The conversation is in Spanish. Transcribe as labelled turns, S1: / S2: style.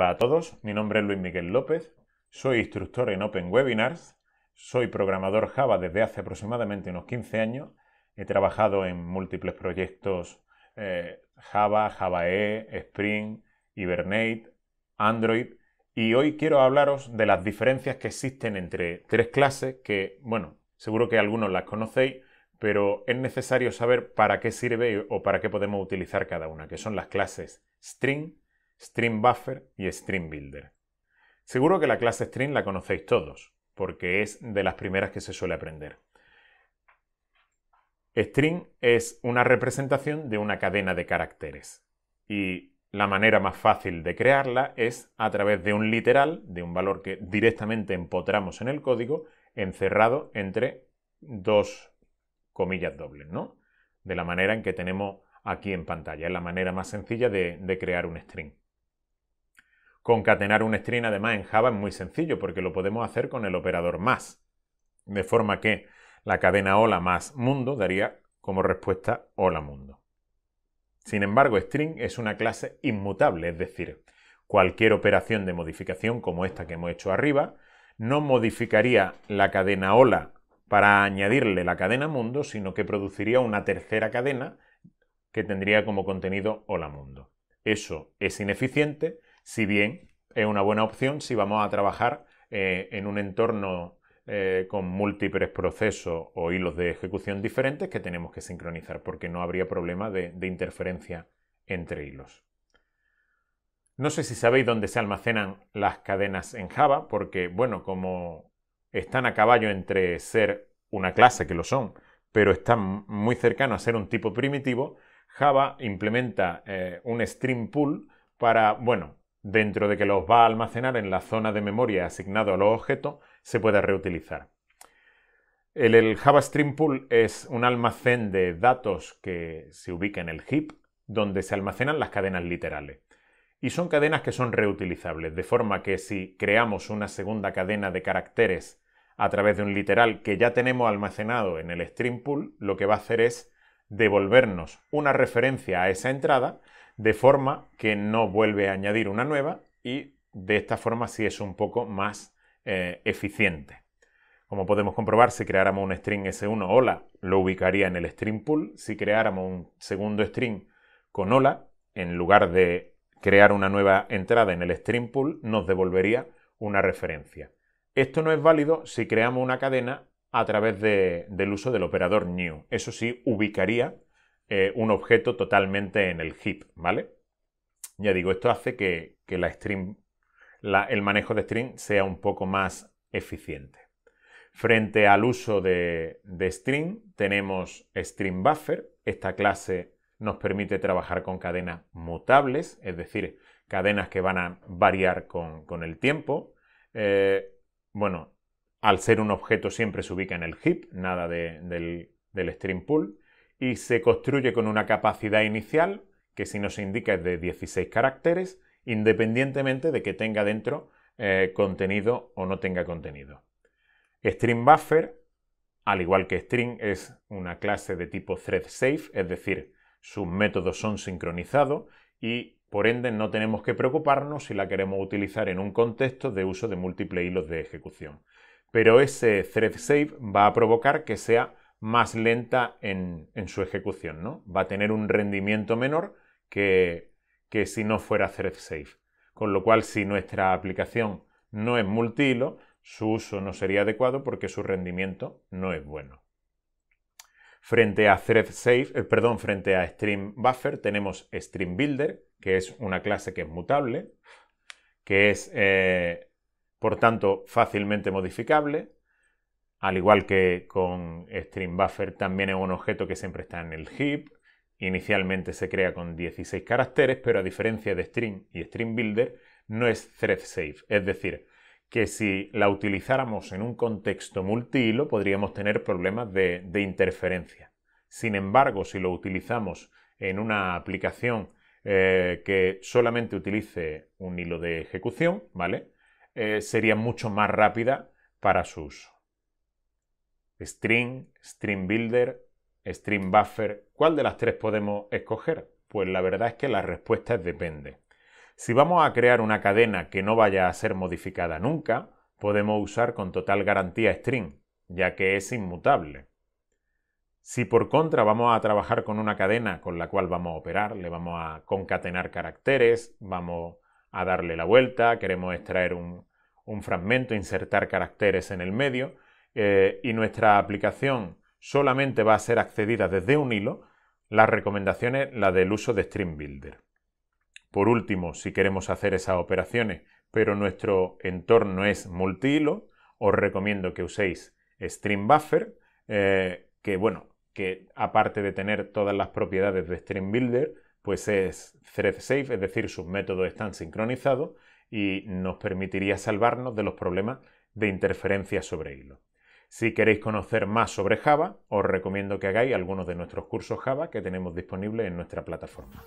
S1: Hola a todos, mi nombre es Luis Miguel López, soy instructor en Open Webinars, soy programador Java desde hace aproximadamente unos 15 años, he trabajado en múltiples proyectos eh, Java, Java, JavaE, Spring, Hibernate, Android y hoy quiero hablaros de las diferencias que existen entre tres clases que, bueno, seguro que algunos las conocéis, pero es necesario saber para qué sirve o para qué podemos utilizar cada una, que son las clases String, StringBuffer Buffer y StringBuilder. Builder. Seguro que la clase String la conocéis todos, porque es de las primeras que se suele aprender. String es una representación de una cadena de caracteres y la manera más fácil de crearla es a través de un literal, de un valor que directamente empotramos en el código, encerrado entre dos comillas dobles, ¿no? De la manera en que tenemos aquí en pantalla. Es la manera más sencilla de crear un string. Concatenar un string además en Java es muy sencillo porque lo podemos hacer con el operador más. De forma que la cadena hola más mundo daría como respuesta hola mundo. Sin embargo, string es una clase inmutable, es decir, cualquier operación de modificación como esta que hemos hecho arriba no modificaría la cadena hola para añadirle la cadena mundo, sino que produciría una tercera cadena que tendría como contenido hola mundo. Eso es ineficiente si bien es una buena opción si vamos a trabajar eh, en un entorno eh, con múltiples procesos o hilos de ejecución diferentes que tenemos que sincronizar porque no habría problema de, interferencia entre hilos. No sé si sabéis dónde se almacenan las cadenas en Java, porque, bueno, como están a caballo entre ser una clase, que lo son, pero están muy cercano a ser un tipo primitivo, Java implementa eh, un stream pool para, bueno, Dentro de que los va a almacenar en la zona de memoria asignado a los objetos, se pueda reutilizar. El, Java Stream Pool es un almacén de datos que se ubica en el heap, donde se almacenan las cadenas literales. Y son cadenas que son reutilizables, de forma que si creamos una segunda cadena de caracteres a través de un literal que ya tenemos almacenado en el stream pool, lo que va a hacer es devolvernos una referencia a esa entrada de forma que no vuelve a añadir una nueva y de esta forma sí es un poco más eh, eficiente. Como podemos comprobar, si creáramos un string S1 hola, lo ubicaría en el string pool. Si creáramos un segundo string con hola, en lugar de crear una nueva entrada en el string pool, nos devolvería una referencia. Esto no es válido si creamos una cadena a través del uso del operador new. Eso sí, ubicaría eh, un objeto totalmente en el heap, ¿vale? Ya digo, esto hace que, el manejo de string sea un poco más eficiente. Frente al uso de, string, tenemos string buffer. Esta clase nos permite trabajar con cadenas mutables, es decir, cadenas que van a variar con, el tiempo. Eh, bueno, al ser un objeto siempre se ubica en el heap, nada del, del, string pool y se construye con una capacidad inicial, que si nos indica es de 16 caracteres, independientemente de que tenga dentro eh, contenido o no tenga contenido. StringBuffer, al igual que String, es una clase de tipo thread safe, es decir, sus métodos son sincronizados y por ende no tenemos que preocuparnos si la queremos utilizar en un contexto de uso de múltiples hilos de ejecución. Pero ese thread safe va a provocar que sea más lenta en, su ejecución, ¿no? Va a tener un rendimiento menor que, si no fuera ThreadSafe. safe. Con lo cual, si nuestra aplicación no es multilo, su uso no sería adecuado porque su rendimiento no es bueno. Frente a thread safe, eh, perdón, frente a stream buffer tenemos stream builder, que es una clase que es mutable, que es eh, por tanto fácilmente modificable, al igual que con Streambuffer, también es un objeto que siempre está en el heap. Inicialmente se crea con 16 caracteres, pero a diferencia de Stream y Stream Builder, no es thread safe. Es decir, que si la utilizáramos en un contexto multihilo, podríamos tener problemas de, interferencia. Sin embargo, si lo utilizamos en una aplicación eh, que solamente utilice un hilo de ejecución, ¿vale? Eh, sería mucho más rápida para su uso. String, StringBuilder, Builder, Buffer. ¿Cuál de las tres podemos escoger? Pues la verdad es que la respuesta depende. Si vamos a crear una cadena que no vaya a ser modificada nunca, podemos usar con total garantía string, ya que es inmutable. Si por contra vamos a trabajar con una cadena con la cual vamos a operar, le vamos a concatenar caracteres, vamos a darle la vuelta, queremos extraer un fragmento, insertar caracteres en el medio, eh, y nuestra aplicación solamente va a ser accedida desde un hilo, las recomendaciones, la del uso de Stream Builder. Por último, si queremos hacer esas operaciones, pero nuestro entorno es multihilo, os recomiendo que uséis Stream Buffer, eh, que bueno, que aparte de tener todas las propiedades de Stream Builder, pues es thread safe, es decir, sus métodos están sincronizados y nos permitiría salvarnos de los problemas de interferencia sobre hilo. Si queréis conocer más sobre Java, os recomiendo que hagáis algunos de nuestros cursos Java que tenemos disponibles en nuestra plataforma.